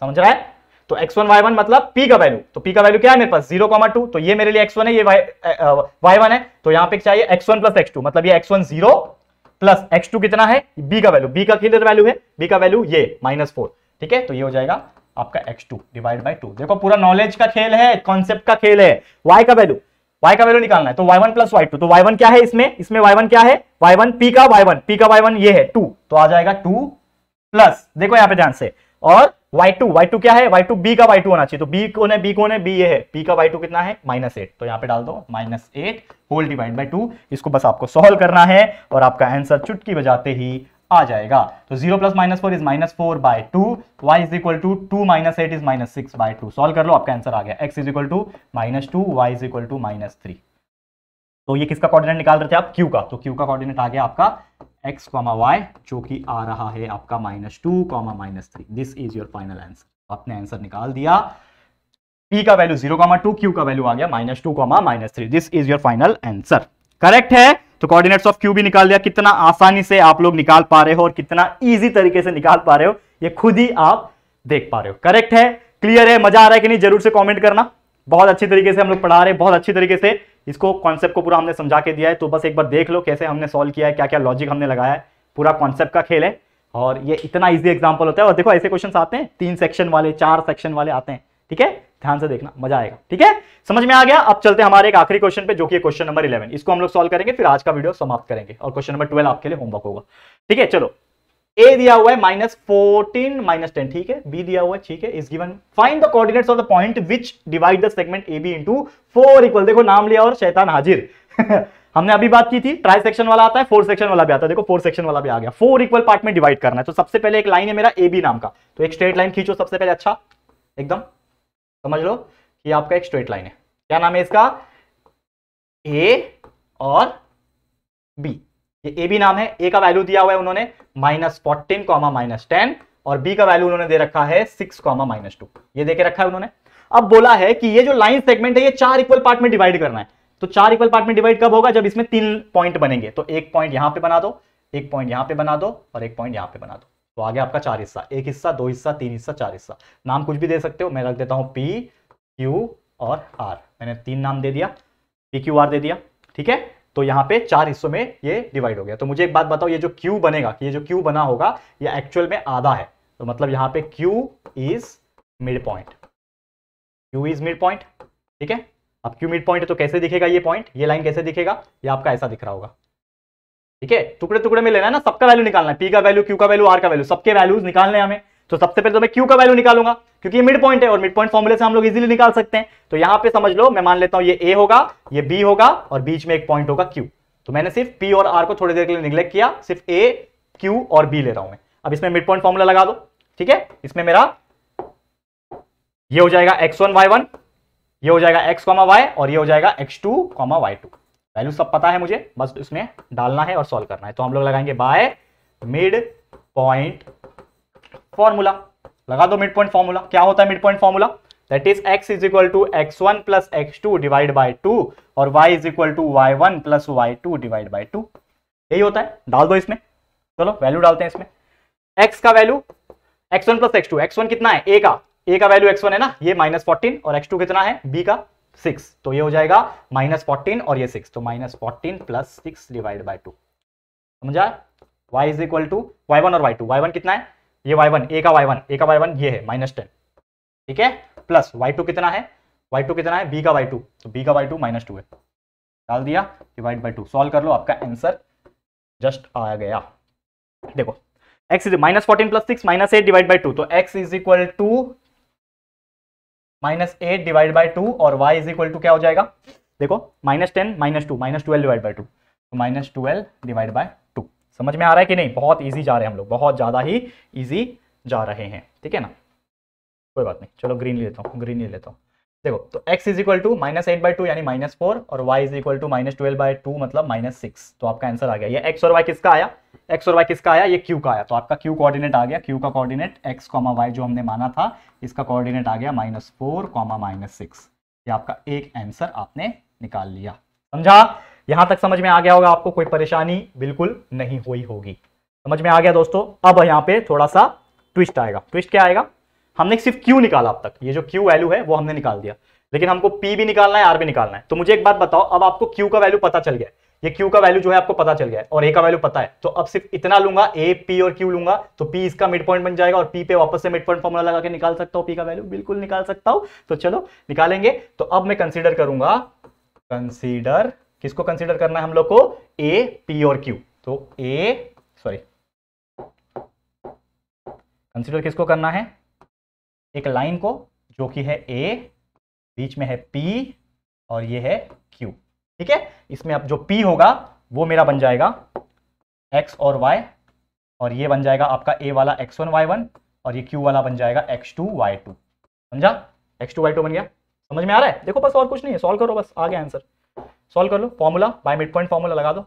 समझ रहा है तो एक्स वन वाई वन मतलब पी का वैल्यू तो पी का वैल्यू क्या है मेरे पास जीरो कॉमा टू तो ये मेरे लिए एक्स वन है ये वाई वन है तो यहाँ पे चाहिए x one plus x two मतलब ये x one zero plus x two कितना है बी का वैल्यू बी का किधर वैल्यू है बी का वैल्यू ये माइनस फोर ठीक है तो ये हो जाएगा आपका x two divide by two देखो पूरा नॉलेज का खेल है कॉन्सेप्ट का खेल है वाई का वैल्यू y का वैल्यू निकालना है तो y1 वन प्लस वाई तो y1 क्या है इसमें इसमें y1 क्या है y1 p का y1 p का y1 ये है टू तो आ जाएगा टू प्लस देखो यहाँ पे ध्यान से और y2 y2 क्या है y2 b का y2 होना चाहिए तो b कौन है बी कौन है बी ये है p का y2 कितना है माइनस एट तो यहाँ पे डाल दो minus eight whole divide by two इसको बस आपको सोल्व करना है और आपका आंसर चुटकी बजाते ही आ जाएगा तो zero plus minus four is minus four by two y is equal to two minus eight is minus six by two solve कर लो आपका आंसर आ गया x is equal to minus two y is equal to minus three तो ये किसका coordinate निकाल रहे थे आप क्यू का तो क्यू का कोऑर्डिनेट आ गया आपका एक्स कॉमा वाई जो कि आ रहा है आपका minus two comma minus three this is your final answer आपने आंसर निकाल दिया पी का value zero comma two Q का वैल्यू आ गया minus two comma minus three this is your final answer correct है तो कोऑर्डिनेट्स ऑफ क्यू भी निकाल दिया कितना आसानी से आप लोग निकाल पा रहे हो और कितना ईजी तरीके से निकाल पा रहे हो ये खुद ही आप देख पा रहे हो करेक्ट है क्लियर है मजा आ रहा है कि नहीं जरूर से कॉमेंट करना बहुत अच्छी तरीके से हम लोग पढ़ा रहे हैं बहुत अच्छी तरीके से इसको कॉन्सेप्ट को पूरा हमने समझा के दिया है तो बस एक बार देख लो कैसे हमने सॉल्व किया है क्या क्या लॉजिक हमने लगाया है पूरा कॉन्सेप्ट का खेल है और ये इतना इजी एग्जाम्पल होता है और देखो ऐसे क्वेश्चन आते हैं तीन सेक्शन वाले चार सेक्शन वाले आते हैं ठीक है ध्यान से देखना मजा आएगा ठीक है समझ में आ गया अब चलते हमारे एक आखिरी क्वेश्चन पे जो कि क्वेश्चन नंबर इलेवन इसको हम लोग सॉल्व करेंगे फिर आज का वीडियो समाप्त करेंगे और क्वेश्चन नंबर ट्वेल्व आपके लिए होमवर्क होगा ठीक है चलो ए दिया हुआ है माइनस फोर्टीन माइनस टेन ठीक है बी दिया हुआ है ठीक है is given find the coordinates of the point which divide the segment A B into four equal देखो नाम लिया और शैतान हाजिर <laughs> हमने अभी बात की थी ट्राई सेक्शन वाला आता है फोर सेक्शन वाला भी आता है देखो फोर सेक्शन वाला भी आ गया फोर इक्वल पार्ट में डिवाइड करना है तो सबसे पहले एक लाइन है मेरा ए बी नाम का तो एक स्ट्रेट लाइन खींचो सबसे पहले अच्छा एकदम समझ लो कि आपका एक स्ट्रेट लाइन है क्या नाम है इसका ए और बी ये ए बी नाम है ए का वैल्यू दिया हुआ है उन्होंने minus fourteen comma minus ten और बी का वैल्यू उन्होंने दे रखा है सिक्स कॉमा माइनस टू ये देके रखा है उन्होंने अब बोला है कि ये जो लाइन सेगमेंट है ये चार इक्वल पार्ट में डिवाइड करना है तो चार इक्वल पार्ट में डिवाइड कब होगा जब इसमें तीन पॉइंट बनेंगे तो एक पॉइंट यहां पर बना दो एक पॉइंट यहां पर बना दो और एक पॉइंट यहां पर बना दो तो आ गया आपका चार हिस्सा एक हिस्सा दो हिस्सा तीन हिस्सा चार हिस्सा नाम कुछ भी दे सकते हो मैं रख देता हूँ पी क्यू और आर मैंने तीन नाम दे दिया पी क्यू आर दे दिया ठीक है तो यहाँ पे चार हिस्सों में ये डिवाइड हो गया तो मुझे एक बात बताओ ये जो क्यू बनेगा ये जो क्यू बना होगा ये एक्चुअल में आधा है तो मतलब यहाँ पे Q is mid point Q is mid point ठीक है अब क्यू मिड पॉइंट है तो कैसे दिखेगा ये पॉइंट ये लाइन कैसे दिखेगा ये आपका ऐसा दिख रहा होगा ठीक है टुकड़े टुकड़े में लेना है ना सबका वैल्यू निकालना है पी का वैल्यू क्यू का वैल्यू आर का वैल्यू सबके वैल्यूज निकालने हमें तो सबसे पहले तो मैं क्यू का वैल्यू निकालूंगा क्योंकि ये मिड पॉइंट है और मिड पॉइंट फॉर्मुले से हम लोग इजीली निकाल सकते हैं तो यहाँ पे समझ लो मैं मान लेता हूँ ये ए होगा ये बी होगा और बीच में एक पॉइंट होगा क्यू तो मैंने सिर्फ पी और आर को थोड़ी देर के लिए निग्लेक्ट किया सिर्फ ए क्यू और बी ले रहा हूं मैं अब इसमें मिड पॉइंट फॉर्मुला लगा दो ठीक है इसमें मेरा ये हो जाएगा एक्स वन वाई वन ये हो जाएगा एक्स कॉमा वाई और ये हो जाएगा x two comma Y two value सब पता है मुझे बस इसमें डालना है और सॉल्व करना है तो हम लोग लगाएंगे बाय मिड पॉइंट फॉर्मूला लगा दो मिड पॉइंट फॉर्मूला क्या होता है mid point formula that is x is equal to x one plus x two divide by two और y is equal to Y one plus Y two divide by two यही होता है डाल दो इसमें चलो वैल्यू डालते हैं इसमें एक्स का value x one plus x two x one कितना है ए का ए का वैल्यू एक्स वन है ना ये माइनस फोर्टीन और एक्स टू कितना है बी का सिक्स तो ये हो जाएगा माइनस फोर्टीन और ये सिक्स तो minus fourteen plus six divide by two समझा y is equal to Y one और वाई टू वाई वन कितना है ये वाई वन ए का वाई वन ए का वाई वन ये है माइनस टेन ठीक है प्लस वाई टू कितना है वाई टू कितना है बी का वाई टू तो बी का वाई टू माइनस टू है डाल दिया डिवाइड बाई टू सॉल्व कर लो आपका आंसर जस्ट आ गया देखो x is minus fourteen plus six minus eight divide by two तो x is equal to minus eight divide by two और y इज इक्वल टू क्या हो जाएगा देखो minus ten minus two minus twelve divide by two तो minus twelve divide by two समझ में आ रहा है कि नहीं बहुत ईजी जा रहे हैं हम लोग बहुत ज़्यादा ही ईजी जा रहे हैं ठीक है ना कोई बात नहीं चलो ग्रीन ले लेता हूँ ग्रीन ले लेता हूँ देखो तो x is equal to minus eight by two यानी माइनस फोर और y is equal to minus twelve by two मतलब माइनस सिक्स तो आपका आंसर आ गया ये x और y किसका आया x और y किसका आया ये q का आया तो आपका q कोऑर्डिनेट आ गया q का कोऑर्डिनेट x कॉमा वाई जो हमने माना था इसका कोऑर्डिनेट आ गया minus four comma minus six ये आपका एक आंसर आपने निकाल लिया समझा यहां तक समझ में आ गया होगा आपको कोई परेशानी बिल्कुल नहीं हुई होगी समझ में आ गया दोस्तों अब यहाँ पे थोड़ा सा ट्विस्ट आएगा ट्विस्ट क्या आएगा हमने सिर्फ क्यू निकाला अब तक ये जो क्यू वैल्यू है वो हमने निकाल दिया लेकिन हमको पी भी निकालना है आर भी निकालना है तो मुझे एक बात बताओ अब आपको क्यू का वैल्यू पता चल गया ये क्यू का वैल्यू जो है आपको पता चल गया और ए का वैल्यू पता है तो अब सिर्फ इतना लूंगा ए पी और क्यू लूंगा तो पी इसका मिड पॉइंट बन जाएगा और पी पे वापस से मिड पॉइंट फॉर्मूला लगा के निकाल सकता हूँ पी का वैल्यू बिल्कुल निकाल सकता हूँ तो चलो निकालेंगे तो अब मैं कंसिडर करूंगा कंसिडर किसको कंसिडर करना है हम लोग को ए पी और क्यू तो ए सॉरी कंसिडर किसको करना है एक लाइन को जो कि है ए बीच में है पी और ये है क्यू ठीक है इसमें अब जो पी होगा वो मेरा बन जाएगा एक्स और वाई और ये बन जाएगा आपका ए वाला एक्स वन वाई वन और ये क्यू वाला बन जाएगा एक्स टू वाई टू समझा एक्स टू वाई टू बन गया समझ में आ रहा है देखो बस और कुछ नहीं है सॉल्व करो बस आ गया आंसर सॉल्व कर लो formula by mid point formula लगा दो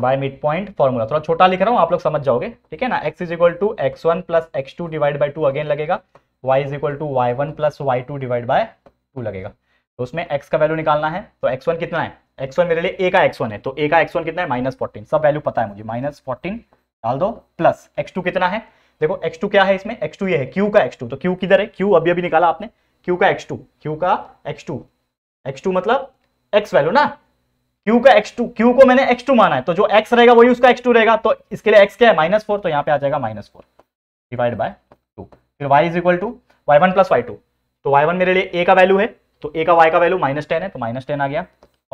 बाय मिड पॉइंट फॉर्मूला थोड़ा छोटा लिख रहा हूँ आप लोग समझ जाओगे ठीक है ना x is equal to x one plus x two divide by two again लगेगा y is equal to Y one plus Y two divide by two लगेगा तो उसमें एक्स का वैल्यू निकालना है तो एक्स वन कितना है एक्स वन मेरे लिए ए का एक्स वन है तो ए का एक्स वन कितना है माइनस फोर्टीन सब वैल्यू पता है मुझे माइनस फोर्टीन डाल दो प्लस एक्स टू कितना है देखो एक्स टू क्या है इसमें एक्स टू ये है क्यू का एक्स टू तो क्यू किधर है क्यू अभी अभी निकाला आपने क्यू का एक्स टू क्यू का एक्स टू एक्स टू मतलब एक्स वैल्यू ना क्यू का एक्स टू क्यू को मैंने एक्स टू माना है तो जो एक्स रहेगा वही उसका एक्स टू रहेगा तो इसके लिए एक्स क्या है माइनस फोर तो यहाँ पे आ जाएगा minus four divide by two फिर y is equal to Y one plus Y two तो वाई वन मेरे लिए ए का वैल्यू है तो ए का वाई का वैल्यू माइनस टेन है तो माइनस टेन आ गया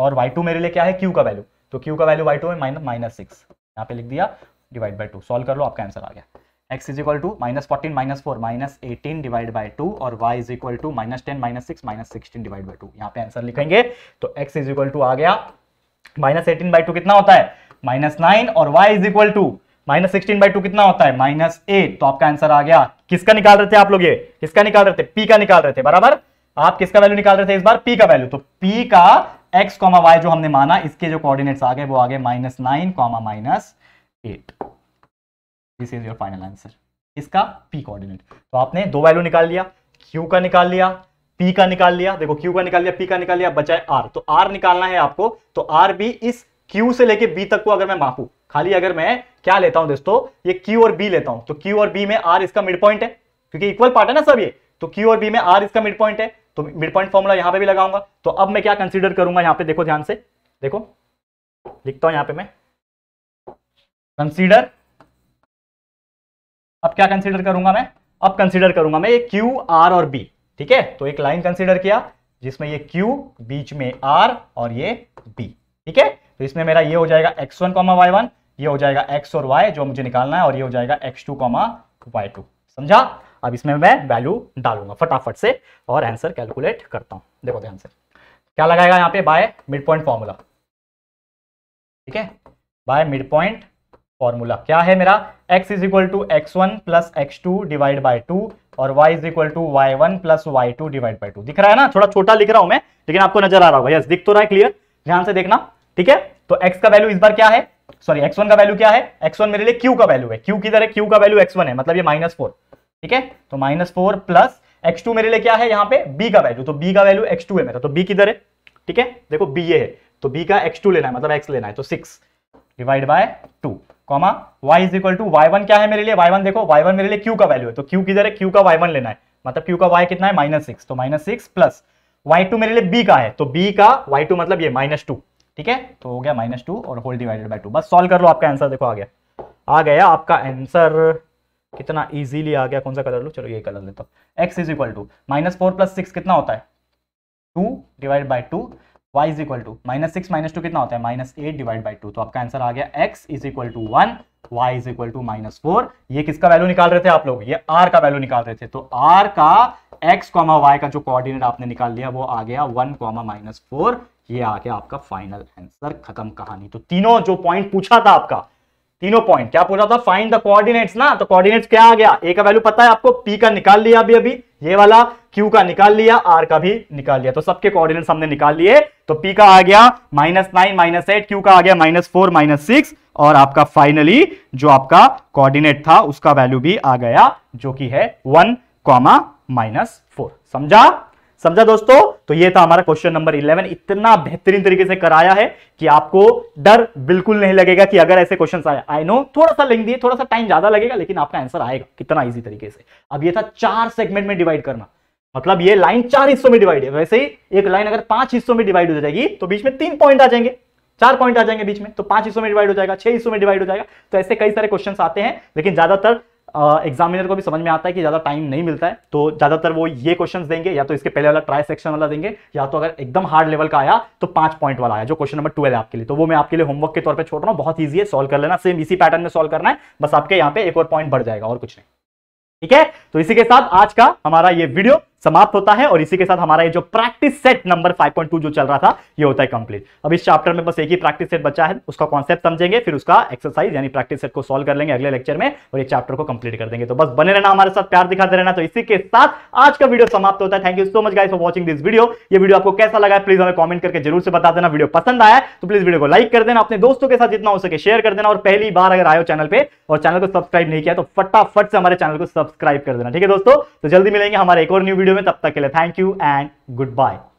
और वाई टू मेरे लिए क्या है क्यू का वैल्यू तो क्यू का वैल्यू वाई टू है माइनस सिक्स यहाँ पे लिख दिया डिवाइड बाई टू सॉल्व कर लो आपका आंसर आ गया x is equal to minus fourteen minus four minus eighteen divide by two और y is equal to minus ten minus six minus sixteen divide by two यहाँ पे answer लिखेंगे तो एक्स इज इक्वल टू आ गया minus eighteen by two कितना होता है माइनस नाइन और y is equal to minus sixteen by two कितना होता है माइनस एट तो आपका आंसर आ गया किसका निकाल रहे थे आप लोग ये किसका निकाल रहे थे पी का निकाल रहे थे बराबर आप किसका वैल्यू निकाल रहे थे इस बार पी का वैल्यू तो पी का एक्स कॉमा वाई जो हमने माना इसके जो कोऑर्डिनेट्स आ गए वो आ गए minus nine comma minus eight this is your final answer इसका पी कोऑर्डिनेट तो आपने दो वैल्यू निकाल लिया क्यू का निकाल लिया पी का निकाल लिया देखो क्यू का निकाल लिया पी का निकाल लिया बचाए आर तो आर निकालना है आपको तो आर भी इस क्यू से लेके बी तक को अगर मैं मापू खाली अगर मैं क्या लेता हूं दोस्तों ये क्यू और बी लेता हूं तो क्यू और बी में आर इसका मिड पॉइंट है क्योंकि इक्वल पार्ट है ना सब ये तो क्यू और बी में आर इसका मिड पॉइंट है तो मिड पॉइंट फॉर्मुला यहां पर भी लगाऊंगा तो अब मैं क्या कंसिडर करूंगा यहां पर देखो ध्यान से देखो लिखता हूं यहां पर मैं कंसिडर अब क्या कंसिडर करूंगा मैं अब कंसिडर करूंगा मैं ये क्यू आर और बी ठीक है तो एक लाइन कंसिडर किया जिसमें ये क्यू बीच में आर और ये बी ठीक है तो इसमें मेरा ये हो जाएगा x one comma Y one ये हो जाएगा x और y जो मुझे निकालना है और ये हो जाएगा x2 to comma Y two समझा अब इसमें मैं वैल्यू डालूंगा फटाफट से और आंसर कैलकुलेट करता हूं देखो ध्यान से क्या लगाएगा यहां पे बाय मिड पॉइंट फॉर्मूला ठीक है बाय मिड पॉइंट फॉर्मूला क्या है मेरा x is equal to x one plus x two divide by two और y is equal to Y one plus Y two divide by two दिख रहा है ना थोड़ा छोटा लिख रहा हूं मैं लेकिन आपको नजर आ रहा होगा यस दिख तो रहा है क्लियर ध्यान से देखना ठीक है तो एक्स का वैल्यू इस बार क्या है सॉरी एक्स वन का वैल्यू क्या है एक्स वन मेरे लिए क्यू का वैल्यू है क्यू किधर है क्यू का वैल्यू एक्स वन है मतलब ये माइनस फोर ठीक है तो minus four plus x two मेरे लिए क्या है यहाँ पे बी का वैल्यू तो बी का वैल्यू एक्स टू है मेरा तो बी किधर है ठीक है देखो बी ये है तो बी का एक्स टू लेना है मतलब एक्स लेना है तो six divide by two comma Y is equal to Y one क्या है मेरे लिए वाई वन देखो वाई वन मेरे लिए क्यू का वैल्यू है तो क्यू किधर है क्यू का वाई वन लेना है मतलब क्यू का वाई कितना है माइनस सिक्स तो minus six plus Y two मेरे लिए बी का है तो बी का वाई टू मतलब ये माइनस टू ठीक है तो हो गया माइनस टू और होल डिवाइडेड बाई टू बस सॉल्व कर लो आपका आंसर देखो आ गया आ गया आपका आंसर कितना इजीली आ गया कौन सा कलर लो चलो ये कलर लेता हूँ x is equal to minus four plus six कितना होता है two divide by two y is equal to minus six minus two कितना होता है minus eight divide by two तो आपका आंसर आ गया x is equal to one y is equal to minus four ये किसका वैल्यू निकाल रहे थे आप लोग ये r का वैल्यू निकाल रहे थे तो r का x कॉमा वाई का जो कोऑर्डिनेट आपने निकाल लिया वो आ गया वन कॉमा माइनस फोर ये आ गया आपका फाइनल आंसर खत्म कहानी तो तीनों जो पॉइंट पूछा था आपका तीनों पॉइंट क्या पूछा था फाइंड द कोऑर्डिनेट्स ना तो कोऑर्डिनेट्स क्या आ गया ए का वैल्यू पता है आपको पी का निकाल लिया अभी अभी ये वाला Q का निकाल लिया R का भी निकाल लिया तो सबके कोऑर्डिनेट्स हमने निकाल लिए तो P का आ गया minus nine minus eight q का आ गया माइनस फोर माइनस सिक्स और आपका फाइनली जो आपका कोऑर्डिनेट था उसका वैल्यू भी आ गया जो कि है वन कॉमा माइनस फोर समझा समझा दोस्तों तो ये था हमारा क्वेश्चन नंबर 11 इतना बेहतरीन तरीके से कराया है कि आपको डर बिल्कुल नहीं लगेगा कि अगर ऐसे क्वेश्चन आए आई नो थोड़ा सा लेंगे थोड़ा सा टाइम ज्यादा लगेगा लेकिन आपका आंसर आएगा कितना ईजी तरीके से अब यह था चार सेगमेंट में डिवाइड करना मतलब ये लाइन चार हिस्सों में डिवाइड है वैसे ही एक लाइन अगर पांच हिस्सों में डिवाइड हो जाएगी तो बीच में तीन पॉइंट आ जाएंगे चार पॉइंट आ जाएंगे बीच में तो पांच हिस्सों में डिवाइड हो जाएगा छह हिस्सों में डिवाइड हो जाएगा तो ऐसे कई सारे क्वेश्चन आते हैं लेकिन ज्यादातर एग्जामिनर को भी समझ में आता है कि ज़्यादा टाइम नहीं मिलता है तो ज़्यादातर वो ये क्वेश्चन देंगे या तो इसके पहले वाला ट्राई सेक्शन वाला देंगे या तो अगर एकदम हार्ड लेवल का आया तो पांच पॉइंट वाला आया जो क्वेश्चन नंबर ट्वेल्व आपके लिए तो वो मैं आपके लिए होमवर्क के तौर पर छोड़ रहा हूँ बहुत ईजी है सॉल्व कर लेना सेम इसी पैटर्न में सॉल्व करना है बस आपके यहाँ पे एक और पॉइंट बढ़ जाएगा और कुछ नहीं ठीक है तो इसी के साथ आज का हमारा ये वीडियो समाप्त होता है और इसी के साथ हमारा ये जो प्रैक्टिस सेट नंबर 5.2 जो चल रहा था ये होता है कंप्लीट अब इस चैप्टर में बस एक ही प्रैक्टिस सेट बचा है उसका कॉन्सेप्ट समझेंगे फिर उसका एक्सरसाइज यानी प्रैक्टिस सेट को सॉल्व कर लेंगे अगले लेक्चर में और ये चैप्टर को कंप्लीट कर देंगे तो बस बने रहना हमारे साथ प्यार दिखाते रहना तो इसी के साथ आज का वीडियो समाप्त होता है thank you so much guys for watching this video ये वीडियो आपको कैसा लगा प्लीज हमें कॉमेंट करके जरूर से बता देना वीडियो पसंद आया तो प्लीज वीडियो को लाइक कर देना अपने दोस्तों के साथ जितना हो सके शेयर कर देना और पहली बार अगर आयो चैनल पर और चैनल को सब्सक्राइब नहीं किया तो फटाफट से हमारे चैनल को सब्सक्राइब कर देना ठीक है दोस्तों तो जल्दी मिलेंगे हमारे एक और न्यू वीडियो वीडियो में तब तक के लिए thank you and good bye